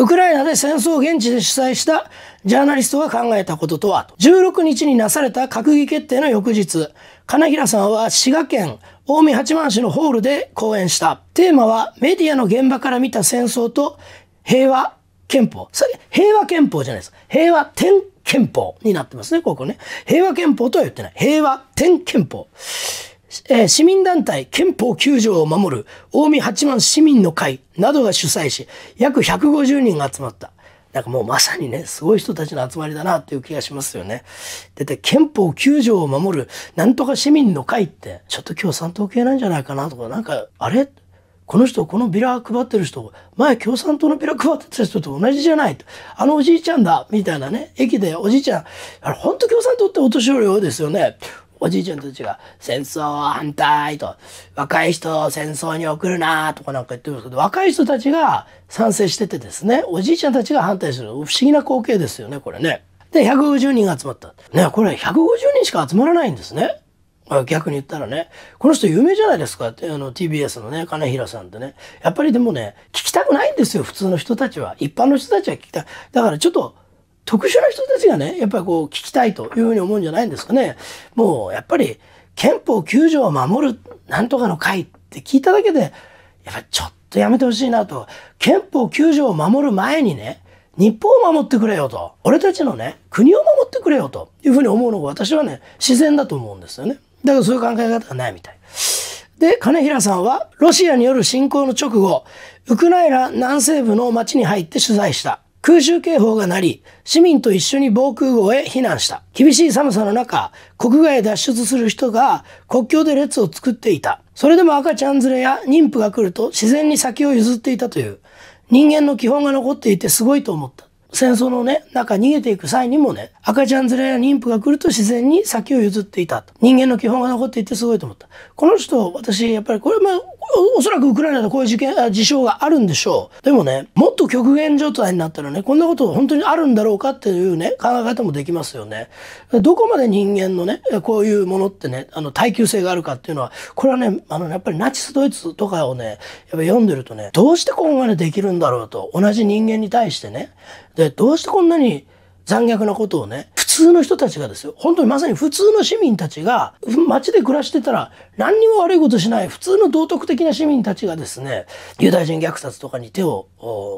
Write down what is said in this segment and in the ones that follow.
ウクライナで戦争を現地で主催したジャーナリストが考えたこととは、16日になされた閣議決定の翌日、金平さんは滋賀県近江八幡市のホールで講演した。テーマはメディアの現場から見た戦争と平和憲法。平和憲法じゃないです。平和天憲法になってますね、ここね。平和憲法とは言ってない。平和天憲法。えー、市民団体憲法9条を守る近江八幡市民の会などが主催し、約150人が集まった。なんかもうまさにね、すごい人たちの集まりだなっていう気がしますよね。だって憲法9条を守るなんとか市民の会って、ちょっと共産党系なんじゃないかなとか、なんか、あれこの人、このビラ配ってる人、前共産党のビラ配ってた人と同じじゃないと。あのおじいちゃんだみたいなね、駅でおじいちゃん、あれ、ほんと共産党ってお年寄り多いですよね。おじいちゃんたちが戦争反対と、若い人を戦争に送るなとかなんか言ってるすけど、若い人たちが賛成しててですね、おじいちゃんたちが反対する。不思議な光景ですよね、これね。で、150人が集まった。ね、これ150人しか集まらないんですね。逆に言ったらね、この人有名じゃないですか、あの TBS のね、金平さんってね。やっぱりでもね、聞きたくないんですよ、普通の人たちは。一般の人たちは聞きたい。だからちょっと、特殊な人たちがね、やっぱりこう聞きたいというふうに思うんじゃないんですかね。もうやっぱり憲法9条を守るなんとかの会って聞いただけで、やっぱりちょっとやめてほしいなと。憲法9条を守る前にね、日本を守ってくれよと。俺たちのね、国を守ってくれよというふうに思うのが私はね、自然だと思うんですよね。だからそういう考え方はないみたい。で、金平さんは、ロシアによる侵攻の直後、ウクライナ南西部の町に入って取材した。空襲警報が鳴り、市民と一緒に防空壕へ避難した。厳しい寒さの中、国外へ脱出する人が国境で列を作っていた。それでも赤ちゃん連れや妊婦が来ると自然に先を譲っていたという、人間の基本が残っていてすごいと思った。戦争のね、中逃げていく際にもね、赤ちゃん連れや妊婦が来ると自然に先を譲っていた人間の基本が残っていてすごいと思った。この人、私、やっぱりこれ、も、おそらくウクライナでこういう事件、事象があるんでしょう。でもね、もっと極限状態になったらね、こんなこと本当にあるんだろうかっていうね、考え方もできますよね。どこまで人間のね、こういうものってね、あの、耐久性があるかっていうのは、これはね、あの、やっぱりナチスドイツとかをね、やっぱ読んでるとね、どうしてここまでできるんだろうと、同じ人間に対してね、で、どうしてこんなに残虐なことをね、通の人たちがですよ、本当にまさに普通の市民たちが、街で暮らしてたら、何にも悪いことしない普通の道徳的な市民たちがですね、ユダヤ人虐殺とかに手を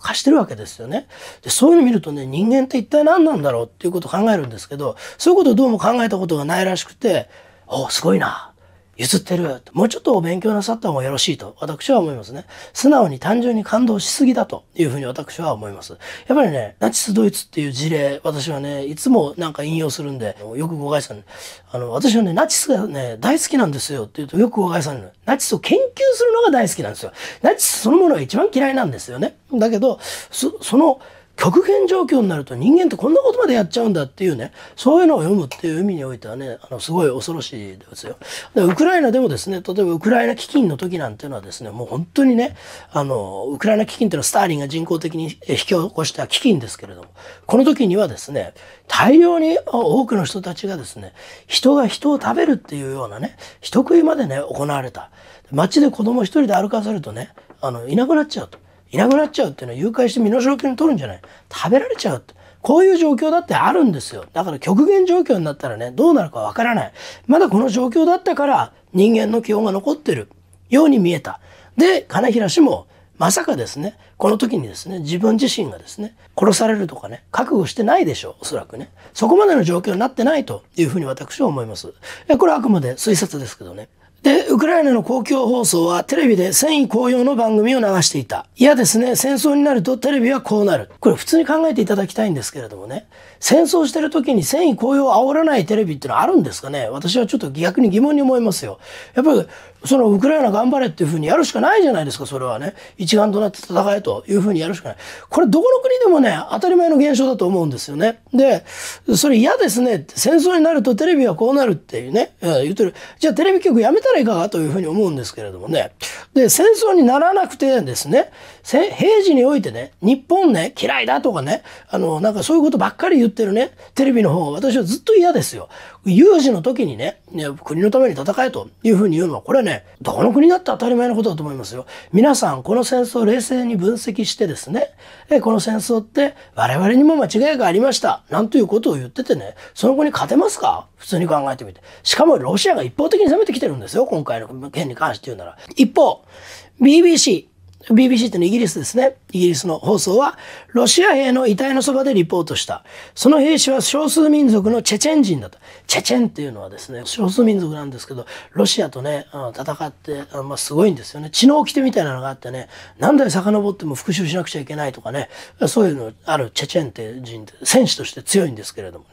貸してるわけですよね。で、そういうの見るとね、人間って一体何なんだろうっていうことを考えるんですけど、そういうことをどうも考えたことがないらしくて、おすごいな。譲ってるもうちょっとお勉強なさった方がよろしいと私は思いますね。素直に単純に感動しすぎだというふうに私は思います。やっぱりね、ナチスドイツっていう事例、私はね、いつもなんか引用するんで、よく誤解される。あの、私はね、ナチスがね、大好きなんですよって言うとよく誤解される。ナチスを研究するのが大好きなんですよ。ナチスそのものが一番嫌いなんですよね。だけど、その、極限状況になると人間ってこんなことまでやっちゃうんだっていうね、そういうのを読むっていう意味においてはね、あの、すごい恐ろしいですよ。で、ウクライナでもですね、例えばウクライナ基金の時なんていうのはですね、もう本当にね、あの、ウクライナ基金っていうのはスターリンが人工的に引き起こした基金ですけれども、この時にはですね、大量に多くの人たちがですね、人が人を食べるっていうようなね、人食いまでね、行われた。街で子供一人で歩かせるとね、あの、いなくなっちゃうと。いなくなっちゃうっていうのは誘拐して身の状況に取るんじゃない食べられちゃうってこういう状況だってあるんですよだから極限状況になったらねどうなるかわからないまだこの状況だったから人間の気温が残ってるように見えたで金平氏もまさかですね、この時にですね、自分自身がですね、殺されるとかね、覚悟してないでしょう、おそらくね。そこまでの状況になってないというふうに私は思います。これはあくまで推察ですけどね。で、ウクライナの公共放送はテレビで戦意高揚の番組を流していた。いやですね、戦争になるとテレビはこうなる。これ普通に考えていただきたいんですけれどもね、戦争してる時に戦意高揚を煽らないテレビってのはあるんですかね私はちょっと逆に疑問に思いますよ。やっぱりそのウクライナ頑張れっていうふうにやるしかないじゃないですか、それはね。一丸となって戦えというふうにやるしかない。これどこの国でもね、当たり前の現象だと思うんですよね。で、それ嫌ですね。戦争になるとテレビはこうなるっていうね、言ってる。じゃあテレビ局やめたらいかがというふうに思うんですけれどもね。で、戦争にならなくてですね、平時においてね、日本ね、嫌いだとかね、あの、なんかそういうことばっかり言ってるね、テレビの方は私はずっと嫌ですよ。有事の時にね、国のために戦えというふうに言うのは、これはね、どこの国だって当たり前のことだと思いますよ。皆さん、この戦争を冷静に分析してですね、この戦争って我々にも間違いがありました。なんということを言っててね、その子に勝てますか普通に考えてみて。しかもロシアが一方的に攻めてきてるんですよ、今回の件に関して言うなら。一方、BBC、BBC ってのはイギリスですね。イギリスの放送は、ロシア兵の遺体のそばでリポートした。その兵士は少数民族のチェチェン人だと。チェチェンっていうのはですね、少数民族なんですけど、ロシアとね、戦って、まあ、すごいんですよね。血の掟みたいなのがあってね、何代遡っても復讐しなくちゃいけないとかね、そういうのあるチェチェンって人って、戦士として強いんですけれどもね。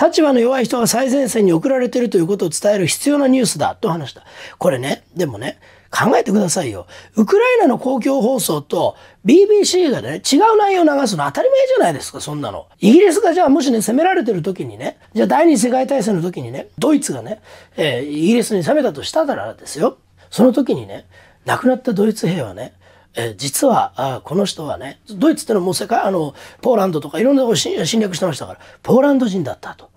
立場の弱い人が最前線に送られているということを伝える必要なニュースだと話した。これね、でもね、考えてくださいよ。ウクライナの公共放送と BBC がね、違う内容を流すの当たり前じゃないですか、そんなの。イギリスがじゃあもしね、攻められてる時にね、じゃあ第二次世界大戦の時にね、ドイツがね、えー、イギリスに攻めたとしたらですよ。その時にね、亡くなったドイツ兵はね、えー、実はあこの人はねドイツってのはもう世界あのポーランドとかいろんなとこ侵略してましたからポーランド人だったと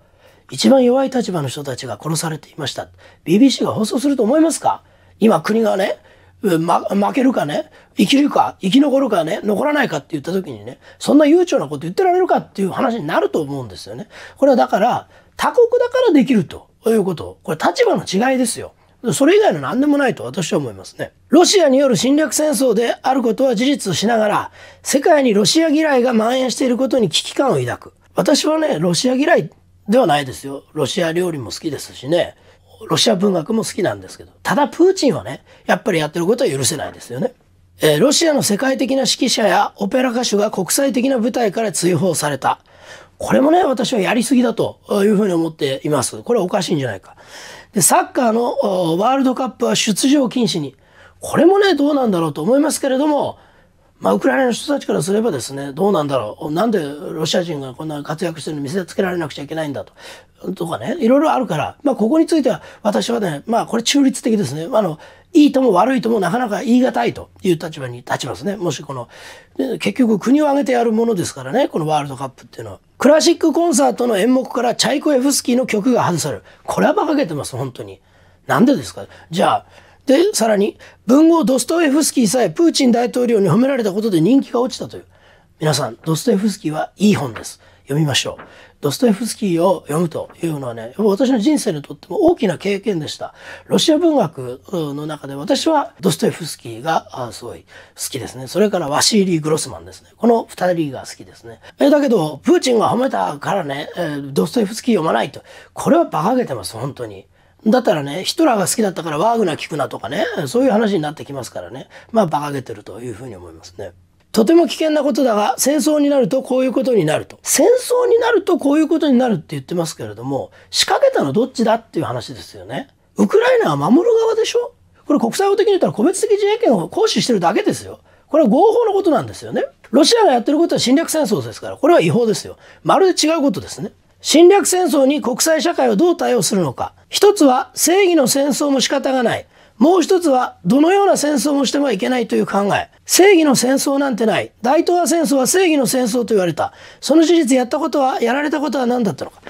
一番弱い立場の人たちが殺されていました BBC が放送すると思いますか今国がね、ま、負けるかね、生きるか、生き残るかね、残らないかって言った時にね、そんな悠長なこと言ってられるかっていう話になると思うんですよね。これはだから、他国だからできるということ。これ立場の違いですよ。それ以外の何でもないと私は思いますね。ロシアによる侵略戦争であることは事実としながら、世界にロシア嫌いが蔓延していることに危機感を抱く。私はね、ロシア嫌いではないですよ。ロシア料理も好きですしね。ロシア文学も好きなんですけど、ただプーチンはね、やっぱりやってることは許せないですよね。えー、ロシアの世界的な指揮者やオペラ歌手が国際的な舞台から追放された。これもね、私はやりすぎだというふうに思っています。これはおかしいんじゃないか。で、サッカーのワールドカップは出場禁止に。これもね、どうなんだろうと思いますけれども、まあ、ウクライナの人たちからすればですね、どうなんだろう。なんでロシア人がこんな活躍してるの見せつけられなくちゃいけないんだと。とかね、いろいろあるから、まあ、ここについては私はね、まあ、これ中立的ですね。あの、いいとも悪いともなかなか言い難いという立場に立ちますね。もしこの、結局国を挙げてやるものですからね、このワールドカップっていうのは。クラシックコンサートの演目からチャイコエフスキーの曲が外される。これは馬鹿げてます、本当に。なんでですかじゃあ、で、さらに、文豪ドストエフスキーさえプーチン大統領に褒められたことで人気が落ちたという。皆さん、ドストエフスキーはいい本です。読みましょう。ドストエフスキーを読むというのはね、私の人生にとっても大きな経験でした。ロシア文学の中で私はドストエフスキーがすごい好きですね。それからワシーリー・グロスマンですね。この二人が好きですね。えだけど、プーチンが褒めたからね、えドストエフスキー読まないと。これは馬鹿げてます、本当に。だったらね、ヒトラーが好きだったからワーグナー聞くなとかね、そういう話になってきますからね、まあ馬鹿げてるというふうに思いますね。とても危険なことだが、戦争になるとこういうことになると。戦争になるとこういうことになるって言ってますけれども、仕掛けたのどっちだっていう話ですよね。ウクライナは守る側でしょこれ国際法的に言ったら個別的自衛権を行使してるだけですよ。これは合法のことなんですよね。ロシアがやってることは侵略戦争ですから、これは違法ですよ。まるで違うことですね。侵略戦争に国際社会はどう対応するのか。一つは正義の戦争も仕方がない。もう一つはどのような戦争もしてはいけないという考え。正義の戦争なんてない。大東亜戦争は正義の戦争と言われた。その事実やったことは、やられたことは何だったのか。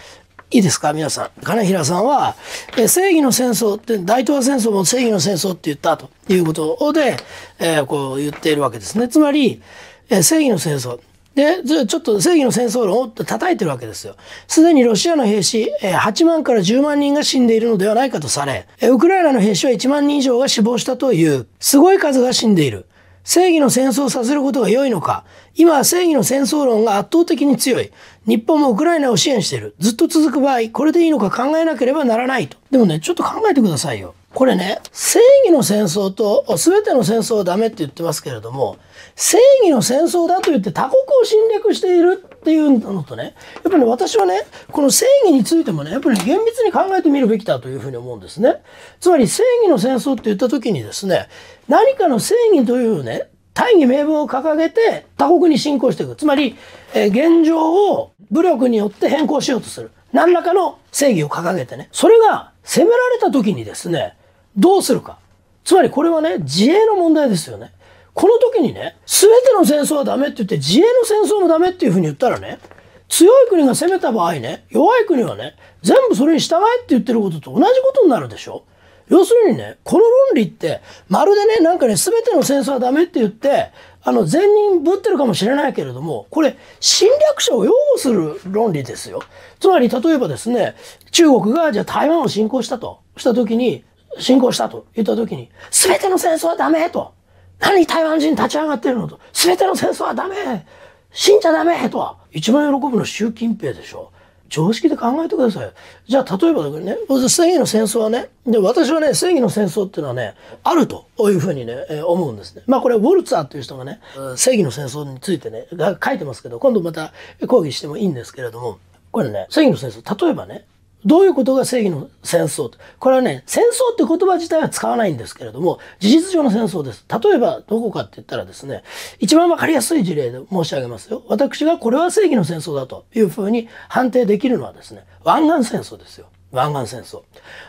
いいですか皆さん。金平さんは、え正義の戦争って、大東亜戦争も正義の戦争って言ったということで、えー、こう言っているわけですね。つまり、え正義の戦争。で、ちょっと正義の戦争論を叩いてるわけですよ。すでにロシアの兵士、8万から10万人が死んでいるのではないかとされ、ウクライナの兵士は1万人以上が死亡したという、すごい数が死んでいる。正義の戦争をさせることが良いのか。今は正義の戦争論が圧倒的に強い。日本もウクライナを支援している。ずっと続く場合、これでいいのか考えなければならないと。でもね、ちょっと考えてくださいよ。これね、正義の戦争と全ての戦争はダメって言ってますけれども、正義の戦争だと言って他国を侵略しているっていうのとね、やっぱり、ね、私はね、この正義についてもね、やっぱり厳密に考えてみるべきだというふうに思うんですね。つまり正義の戦争って言った時にですね、何かの正義というね、大義名分を掲げて他国に侵攻していく。つまり、え現状を武力によって変更しようとする。何らかの正義を掲げてね。それが攻められた時にですね、どうするか。つまりこれはね、自衛の問題ですよね。この時にね、すべての戦争はダメって言って、自衛の戦争もダメっていうふうに言ったらね、強い国が攻めた場合ね、弱い国はね、全部それに従えって言ってることと同じことになるでしょ要するにね、この論理って、まるでね、なんかね、すべての戦争はダメって言って、あの、善人ぶってるかもしれないけれども、これ、侵略者を擁護する論理ですよ。つまり、例えばですね、中国が、じゃあ台湾を侵攻したと、した時に、侵攻したと言った時に、すべての戦争はダメと。何台湾人立ち上がってるのと。すべての戦争はダメ死んじゃダメと。一番喜ぶのは習近平でしょ。常識で考えてください。じゃあ、例えばだけどね、正義の戦争はね、で、私はね、正義の戦争っていうのはね、あるというふうにね、えー、思うんですね。まあ、これ、ウォルツァーっていう人がね、正義の戦争についてね、が書いてますけど、今度また講義してもいいんですけれども、これね、正義の戦争、例えばね、どういうことが正義の戦争これはね、戦争って言葉自体は使わないんですけれども、事実上の戦争です。例えば、どこかって言ったらですね、一番わかりやすい事例で申し上げますよ。私がこれは正義の戦争だというふうに判定できるのはですね、湾岸戦争ですよ。湾岸戦争。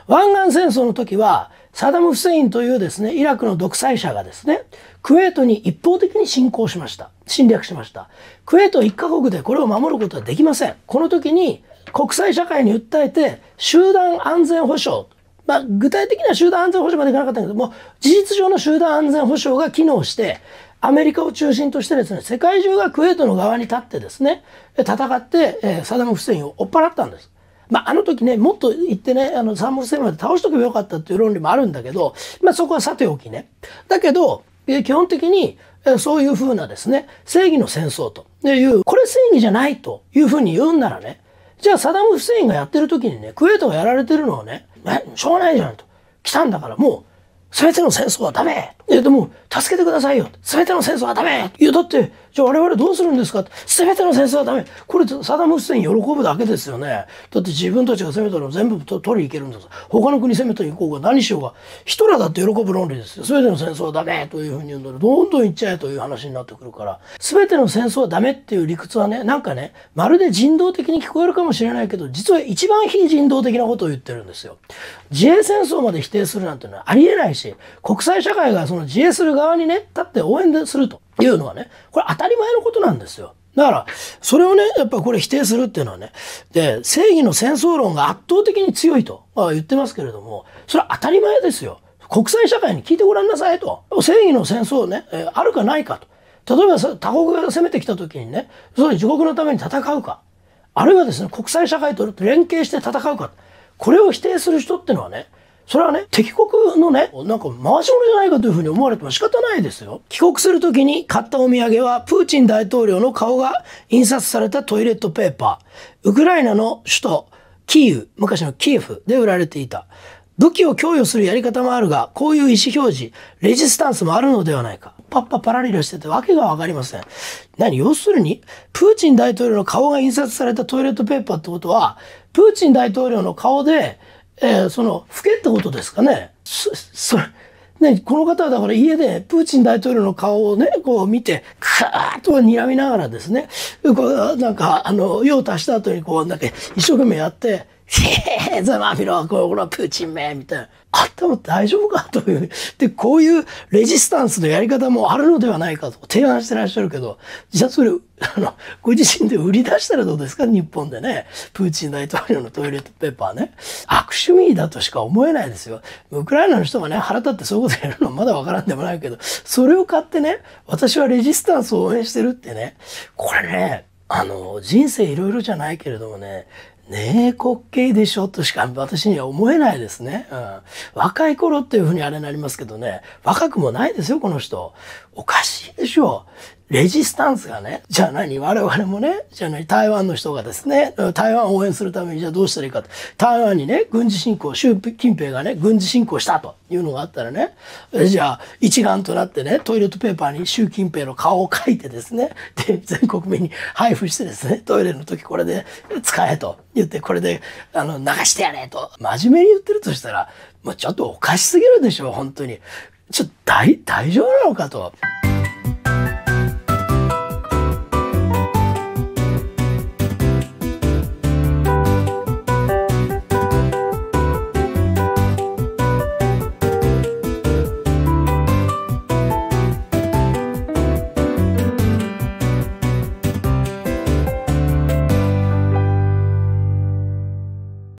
湾岸戦争の時は、サダム・フセインというですね、イラクの独裁者がですね、クウェートに一方的に侵攻しました。侵略しました。クウェート一カ国でこれを守ることはできません。この時に、国際社会に訴えて、集団安全保障、まあ、具体的には集団安全保障までいかなかったけども、事実上の集団安全保障が機能して、アメリカを中心としてですね、世界中がクウェートの側に立ってですね、戦って、えサダム・フセインを追っ払ったんです。まあ、あの時ね、もっと言ってね、あの、サダム・フセインまで倒しとけばよかったっていう論理もあるんだけど、まあ、そこはさておきね。だけど、え基本的に、えそういうふうなですね、正義の戦争という、これ正義じゃないというふうに言うんならね、じゃあサダム・フセインがやってる時にね、クウェートがやられてるのはね、え、しょうがないじゃんと。来たんだからもう、全ての戦争はダメえ、でも、助けてくださいよ全ての戦争はダメいや、だって、じゃあ我々どうするんですかすべての戦争はダメこれサダム・フセイン喜ぶだけですよねだって自分たちが攻めたの全部取りに行けるんです他の国攻めて行こうが何しようがヒトラーだって喜ぶ論理ですよべての戦争はダメというふうに言うのでどんどん行っちゃえという話になってくるからすべての戦争はダメっていう理屈はねなんかねまるで人道的に聞こえるかもしれないけど実は一番非人道的なことを言ってるんですよ自衛戦争まで否定するなんてのはありえないし国際社会がその自衛する側にね立って応援するとっていうのはね、これ当たり前のことなんですよ。だから、それをね、やっぱこれ否定するっていうのはね、で、正義の戦争論が圧倒的に強いと言ってますけれども、それは当たり前ですよ。国際社会に聞いてごらんなさいと。正義の戦争ね、あるかないかと。例えば他国が攻めてきた時にね、それ自国のために戦うか。あるいはですね、国際社会と連携して戦うか。これを否定する人ってのはね、それはね、敵国のね、なんか回し物じゃないかというふうに思われても仕方ないですよ。帰国するときに買ったお土産は、プーチン大統領の顔が印刷されたトイレットペーパー、ウクライナの首都、キーウ、昔のキエフで売られていた。武器を供与するやり方もあるが、こういう意思表示、レジスタンスもあるのではないか。パッパパラリラしててわけがわかりません。何要するに、プーチン大統領の顔が印刷されたトイレットペーパーってことは、プーチン大統領の顔で、えー、その、老けってことですかね。そそ、ね、この方はだから家でプーチン大統領の顔をね、こう見て、くーっと睨みながらですね、こうなんか、あの、用足した後にこう、なんか一生懸命やって、へえ、ザマフィロ、このプーチンめ、みたいな。頭大丈夫かという。で、こういうレジスタンスのやり方もあるのではないかと提案してらっしゃるけど、じゃあそれ、あの、ご自身で売り出したらどうですか日本でね。プーチン大統領のトイレットペーパーね。悪趣味だとしか思えないですよ。ウクライナの人がね、腹立ってそういうことやるのはまだわからんでもないけど、それを買ってね、私はレジスタンスを応援してるってね。これね、あの、人生いろいろじゃないけれどもね、ねえ、滑稽でしょとしか私には思えないですね。うん。若い頃っていうふうにあれになりますけどね、若くもないですよ、この人。おかしいでしょ。レジスタンスがね、じゃあ何、我々もね、じゃあ何、台湾の人がですね、台湾を応援するためにじゃあどうしたらいいかと。台湾にね、軍事侵攻、習近平がね、軍事侵攻したというのがあったらね、じゃあ一丸となってね、トイレットペーパーに習近平の顔を書いてですね、で、全国民に配布してですね、トイレの時これで使えと言って、これで、あの、流してやれと。真面目に言ってるとしたら、もうちょっとおかしすぎるでしょ、本当に。ちょっと大、大丈夫なのかと。